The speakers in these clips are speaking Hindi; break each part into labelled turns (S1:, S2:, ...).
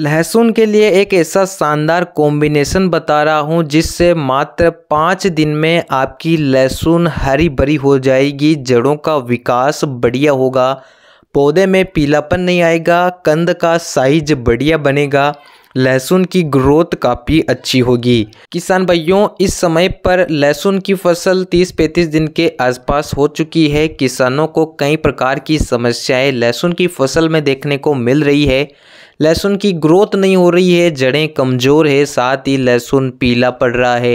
S1: लहसुन के लिए एक ऐसा शानदार कॉम्बिनेशन बता रहा हूँ जिससे मात्र पाँच दिन में आपकी लहसुन हरी भरी हो जाएगी जड़ों का विकास बढ़िया होगा पौधे में पीलापन नहीं आएगा कंद का साइज बढ़िया बनेगा लहसुन की ग्रोथ काफ़ी अच्छी होगी किसान भाइयों इस समय पर लहसुन की फसल 30-35 दिन के आसपास हो चुकी है किसानों को कई प्रकार की समस्याएं लहसुन की फसल में देखने को मिल रही है लहसुन की ग्रोथ नहीं हो रही है जड़ें कमज़ोर है साथ ही लहसुन पीला पड़ रहा है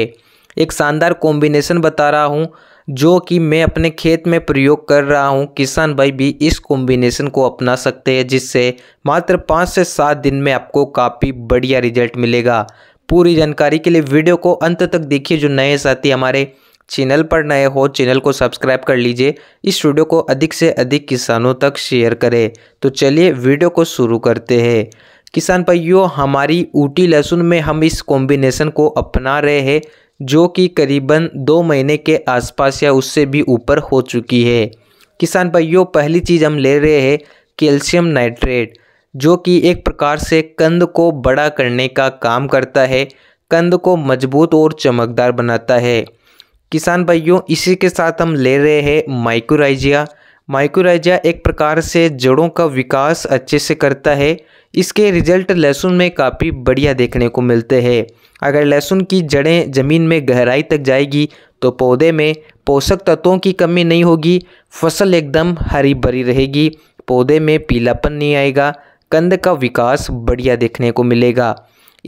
S1: एक शानदार कॉम्बिनेशन बता रहा हूँ जो कि मैं अपने खेत में प्रयोग कर रहा हूँ किसान भाई भी इस कॉम्बिनेशन को अपना सकते हैं जिससे मात्र पाँच से सात दिन में आपको काफ़ी बढ़िया रिजल्ट मिलेगा पूरी जानकारी के लिए वीडियो को अंत तक देखिए जो नए साथी हमारे चैनल पर नए हो चैनल को सब्सक्राइब कर लीजिए इस वीडियो को अधिक से अधिक किसानों तक शेयर करें तो चलिए वीडियो को शुरू करते हैं किसान भाइयों हमारी ऊटी लहसुन में हम इस कॉम्बिनेशन को अपना रहे हैं जो कि करीबन दो महीने के आसपास या उससे भी ऊपर हो चुकी है किसान भाइयों पहली चीज़ हम ले रहे हैं कैल्शियम नाइट्रेट जो कि एक प्रकार से कंद को बड़ा करने का काम करता है कंद को मजबूत और चमकदार बनाता है किसान भाइयों इसी के साथ हम ले रहे हैं माइक्रोराइजिया माइक्रोराइजिया एक प्रकार से जड़ों का विकास अच्छे से करता है इसके रिजल्ट लहसुन में काफ़ी बढ़िया देखने को मिलते हैं अगर लहसुन की जड़ें ज़मीन में गहराई तक जाएगी तो पौधे में पोषक तत्वों की कमी नहीं होगी फसल एकदम हरी भरी रहेगी पौधे में पीलापन नहीं आएगा कंद का विकास बढ़िया देखने को मिलेगा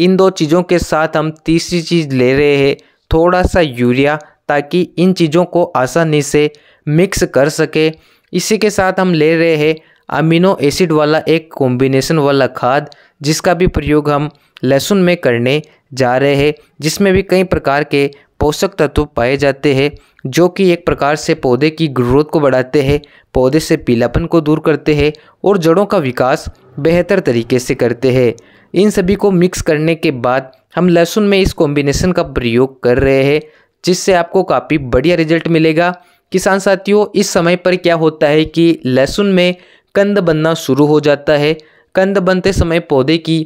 S1: इन दो चीज़ों के साथ हम तीसरी चीज़ ले रहे हैं थोड़ा सा यूरिया ताकि इन चीज़ों को आसानी से मिक्स कर सके इसी के साथ हम ले रहे हैं अमीनो एसिड वाला एक कॉम्बिनेशन वाला खाद जिसका भी प्रयोग हम लहसुन में करने जा रहे हैं जिसमें भी कई प्रकार के पोषक तत्व पाए जाते हैं जो कि एक प्रकार से पौधे की ग्रोथ को बढ़ाते हैं पौधे से पीलापन को दूर करते हैं और जड़ों का विकास बेहतर तरीके से करते हैं इन सभी को मिक्स करने के बाद हम लहसुन में इस कॉम्बिनेशन का प्रयोग कर रहे हैं जिससे आपको काफ़ी बढ़िया रिजल्ट मिलेगा किसान साथियों इस समय पर क्या होता है कि लहसुन में कंद बनना शुरू हो जाता है कंद बनते समय पौधे की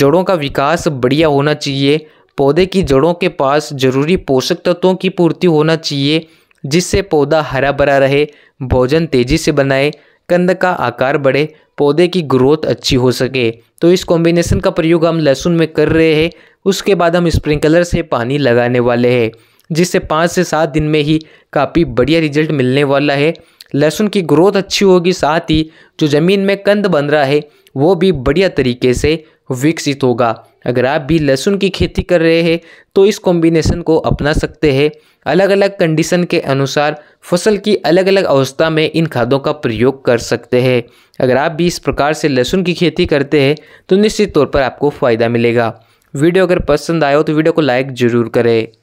S1: जड़ों का विकास बढ़िया होना चाहिए पौधे की जड़ों के पास जरूरी पोषक तत्वों की पूर्ति होना चाहिए जिससे पौधा हरा भरा रहे भोजन तेज़ी से बनाए कंद का आकार बढ़े पौधे की ग्रोथ अच्छी हो सके तो इस कॉम्बिनेशन का प्रयोग हम लहसुन में कर रहे हैं उसके बाद हम स्प्रिंकलर से पानी लगाने वाले हैं जिससे पाँच से सात दिन में ही काफ़ी बढ़िया रिजल्ट मिलने वाला है लहसुन की ग्रोथ अच्छी होगी साथ ही जो ज़मीन में कंद बन रहा है वो भी बढ़िया तरीके से विकसित होगा अगर आप भी लहसुन की खेती कर रहे हैं तो इस कॉम्बिनेशन को अपना सकते हैं अलग अलग कंडीशन के अनुसार फसल की अलग अलग अवस्था में इन खादों का प्रयोग कर सकते हैं अगर आप भी इस प्रकार से लहसुन की खेती करते हैं तो निश्चित तौर पर आपको फ़ायदा मिलेगा वीडियो अगर पसंद आए हो तो वीडियो को लाइक ज़रूर करें